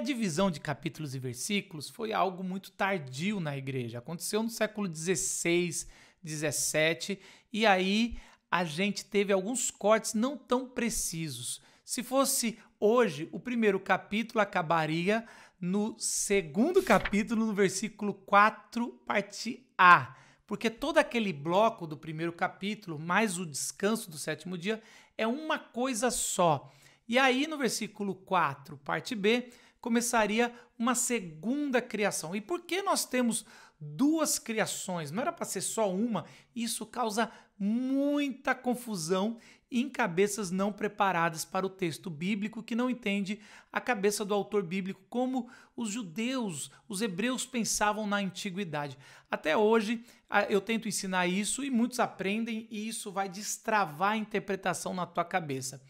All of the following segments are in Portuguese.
A divisão de capítulos e versículos foi algo muito tardio na igreja. Aconteceu no século 16, 17, e aí a gente teve alguns cortes não tão precisos. Se fosse hoje, o primeiro capítulo acabaria no segundo capítulo, no versículo 4, parte A. Porque todo aquele bloco do primeiro capítulo, mais o descanso do sétimo dia, é uma coisa só. E aí, no versículo 4, parte B, começaria uma segunda criação. E por que nós temos duas criações? Não era para ser só uma? Isso causa muita confusão em cabeças não preparadas para o texto bíblico, que não entende a cabeça do autor bíblico, como os judeus, os hebreus pensavam na antiguidade. Até hoje eu tento ensinar isso e muitos aprendem, e isso vai destravar a interpretação na tua cabeça.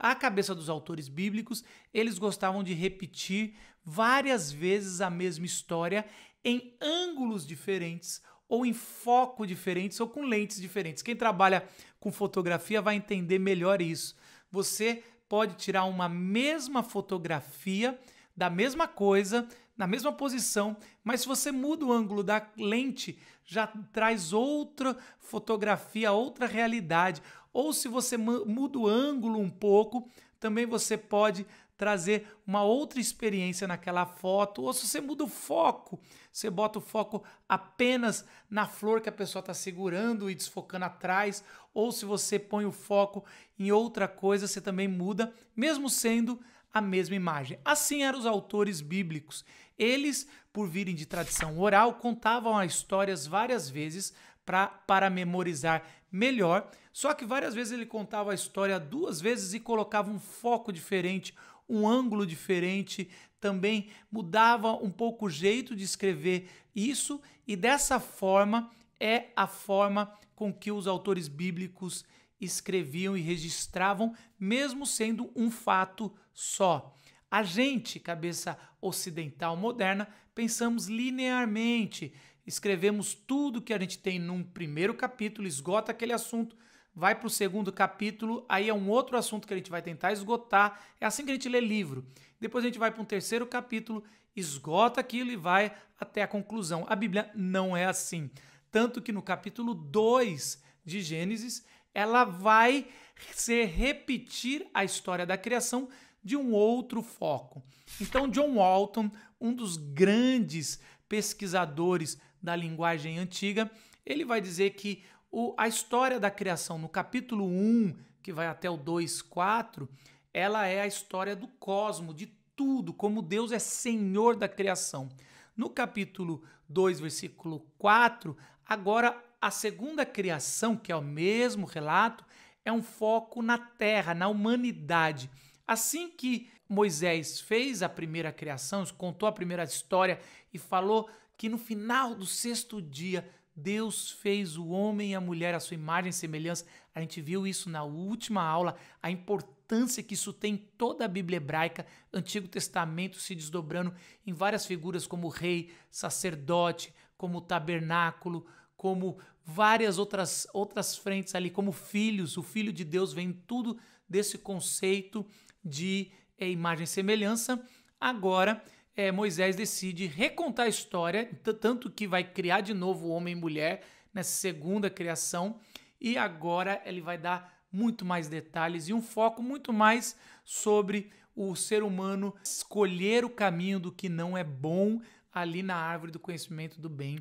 À cabeça dos autores bíblicos, eles gostavam de repetir várias vezes a mesma história em ângulos diferentes ou em foco diferentes ou com lentes diferentes. Quem trabalha com fotografia vai entender melhor isso. Você pode tirar uma mesma fotografia da mesma coisa na mesma posição, mas se você muda o ângulo da lente, já traz outra fotografia, outra realidade. Ou se você muda o ângulo um pouco, também você pode trazer uma outra experiência naquela foto, ou se você muda o foco, você bota o foco apenas na flor que a pessoa está segurando e desfocando atrás, ou se você põe o foco em outra coisa, você também muda, mesmo sendo a mesma imagem. Assim eram os autores bíblicos. Eles, por virem de tradição oral, contavam as histórias várias vezes pra, para memorizar melhor. Só que várias vezes ele contava a história duas vezes e colocava um foco diferente, um ângulo diferente, também mudava um pouco o jeito de escrever isso, e dessa forma é a forma com que os autores bíblicos escreviam e registravam, mesmo sendo um fato só. A gente, cabeça ocidental moderna, pensamos linearmente, escrevemos tudo que a gente tem num primeiro capítulo, esgota aquele assunto, vai para o segundo capítulo, aí é um outro assunto que a gente vai tentar esgotar. É assim que a gente lê livro. Depois a gente vai para um terceiro capítulo, esgota aquilo e vai até a conclusão. A Bíblia não é assim. Tanto que no capítulo 2 de Gênesis, ela vai ser repetir a história da criação de um outro foco. Então, John Walton, um dos grandes pesquisadores da linguagem antiga, ele vai dizer que o, a história da criação no capítulo 1, que vai até o 2,4, ela é a história do cosmo, de tudo, como Deus é senhor da criação. No capítulo 2, versículo 4, agora a segunda criação, que é o mesmo relato, é um foco na terra, na humanidade. Assim que Moisés fez a primeira criação, contou a primeira história e falou que no final do sexto dia Deus fez o homem e a mulher à sua imagem e semelhança. A gente viu isso na última aula, a importância que isso tem em toda a Bíblia hebraica, Antigo Testamento se desdobrando em várias figuras como rei, sacerdote, como tabernáculo, como várias outras, outras frentes ali, como filhos, o Filho de Deus vem tudo desse conceito de é, imagem e semelhança. Agora, é, Moisés decide recontar a história, tanto que vai criar de novo o homem e mulher nessa segunda criação, e agora ele vai dar muito mais detalhes e um foco muito mais sobre o ser humano escolher o caminho do que não é bom ali na árvore do conhecimento do bem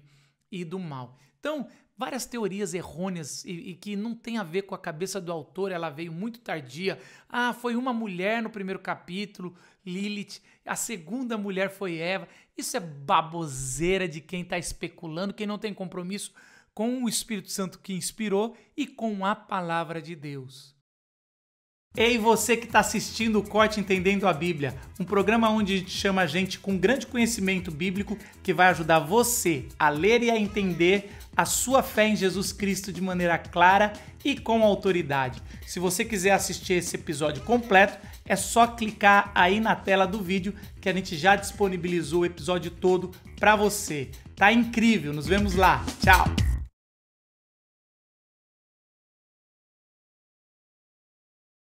e do mal. Então, várias teorias errôneas e, e, que não tem a ver com a cabeça do autor, ela veio muito tardia. Ah, foi uma mulher no primeiro capítulo, Lilith, a segunda mulher foi Eva. Isso é baboseira de quem está especulando, quem não tem compromisso com o Espírito Santo que inspirou e com a palavra de Deus. Ei, você que está assistindo o Corte Entendendo a Bíblia, um programa onde chama gente com grande conhecimento bíblico que vai ajudar você a ler e a entender a sua fé em Jesus Cristo de maneira clara e com autoridade. Se você quiser assistir esse episódio completo, é só clicar aí na tela do vídeo que a gente já disponibilizou o episódio todo para você. Tá incrível, nos vemos lá. Tchau.